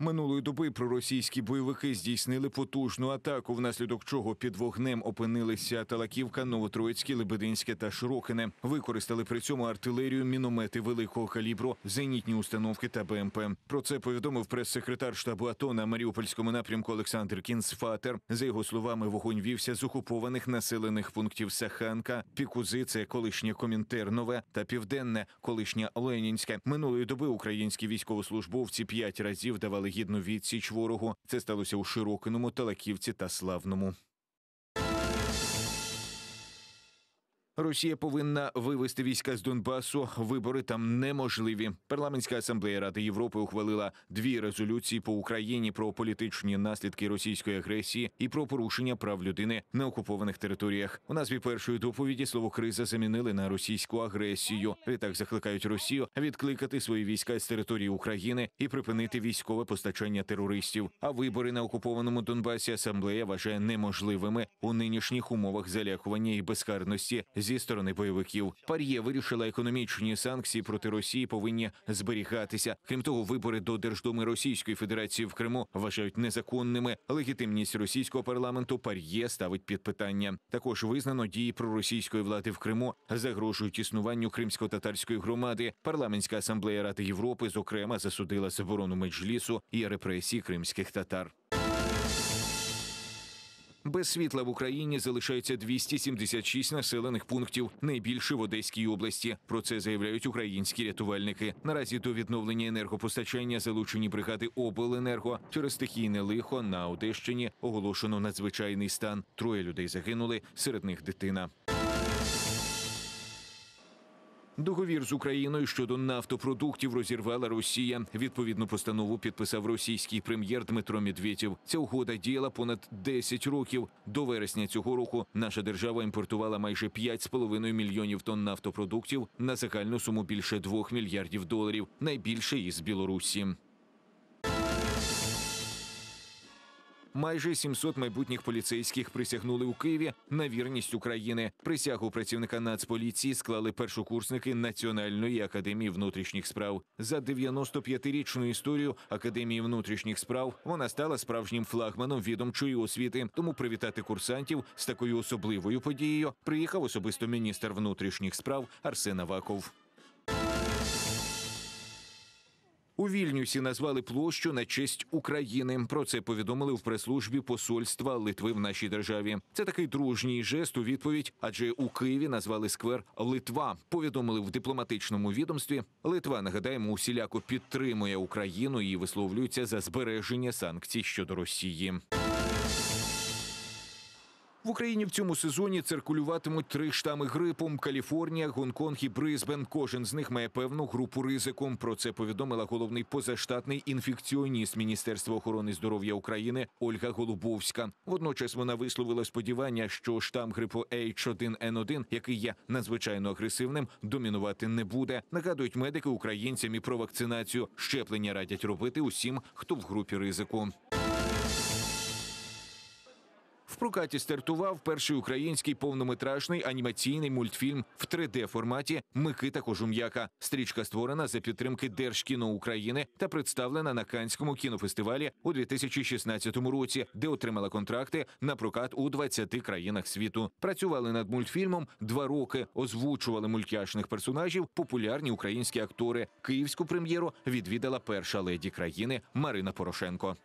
Минулої доби проросійські бойовики здійснили потужну атаку, внаслідок чого під вогнем опинилися Талаківка, Новотроїцьке, Лебединське та Широкине. Використали при цьому артилерію, міномети великого калібру, зенітні установки та БМП. Про це повідомив прес-секретар штабу АТО на Маріупольському напрямку Олександр Кінсфатер. За його словами, вогонь вівся з окупованих населених пунктів Саханка, Пікузи, це колишнє Комінтернове та Південне, колишнє Ленінське. Минулої доби українські військовослужбовці п'ять разів давали гідну відсіч ворогу. Це сталося у Широкиному, Талаківці та Славному. Росія повинна вивести війська з Донбасу. Вибори там неможливі. Парламентська асамблея Ради Європи ухвалила дві резолюції по Україні про політичні наслідки російської агресії і про порушення прав людини на окупованих територіях. У назві першої доповіді слово криза замінили на російську агресію. Відтак закликають Росію відкликати свої війська з території України і припинити військове постачання терористів. А вибори на окупованому Донбасі асамблея вважає неможливими у нинішніх умовах залякування і безкарності зі сторони бойовиків. Пар'є вирішила економічні санкції проти Росії повинні зберігатися. Крім того, вибори до Держдуми Російської Федерації в Криму вважають незаконними. Легітимність російського парламенту пар'є ставить під питання. Також визнано дії проросійської влади в Криму загрожують існуванню кримсько-татарської громади. Парламентська асамблея Ради Європи, зокрема, засудила заборону меджлісу і репресії кримських татар. Без світла в Україні залишається 276 населених пунктів, найбільше в Одеській області. Про це заявляють українські рятувальники. Наразі до відновлення енергопостачання залучені бригади обленерго через стихійне лихо на Одещині оголошено надзвичайний стан. Троє людей загинули, серед них дитина. Договір з Україною щодо нафтопродуктів розірвала Росія. Відповідну постанову підписав російський прем'єр Дмитро Медведєв. Ця угода діяла понад 10 років. До вересня цього року наша держава імпортувала майже 5,5 мільйонів тонн нафтопродуктів на загальну суму більше 2 мільярдів доларів найбільше із Білорусі. майже 700 майбутніх поліцейських присягнули у Києві на вірність України. Присягу працівника нацполіції склали першокурсники Національної академії внутрішніх справ. За 95-річну історію академії внутрішніх справ вона стала справжнім флагманом відомчої освіти. Тому привітати курсантів з такою особливою подією приїхав особисто міністр внутрішніх справ Арсен Аваков. У Вільнюсі назвали площу на честь України. Про це повідомили в прес-службі посольства Литви в нашій державі. Це такий дружній жест у відповідь, адже у Києві назвали сквер Литва. Повідомили в дипломатичному відомстві. Литва нагадаємо, усіляко підтримує Україну і висловлюється за збереження санкцій щодо Росії. В Україні в цьому сезоні циркулюватимуть три штами грипу: Каліфорнія, Гонконг і Брисбен. Кожен з них має певну групу ризику. Про це повідомила головний позаштатний інфекціоніст Міністерства охорони здоров'я України Ольга Голубовська. Водночас вона висловила сподівання, що штам грипу H1N1, який є надзвичайно агресивним, домінувати не буде. Нагадують медики українцям і про вакцинацію. Щеплення радять робити усім, хто в групі ризику прокаті стартував перший український повнометражний анімаційний мультфільм в 3D-форматі Микита Кожум'яка. Стрічка створена за підтримки Держкіно України та представлена на Канському кінофестивалі у 2016 році, де отримала контракти на прокат у 20 країнах світу. Працювали над мультфільмом два роки, озвучували мультяшних персонажів популярні українські актори. Київську прем'єру відвідала перша леді країни Марина Порошенко.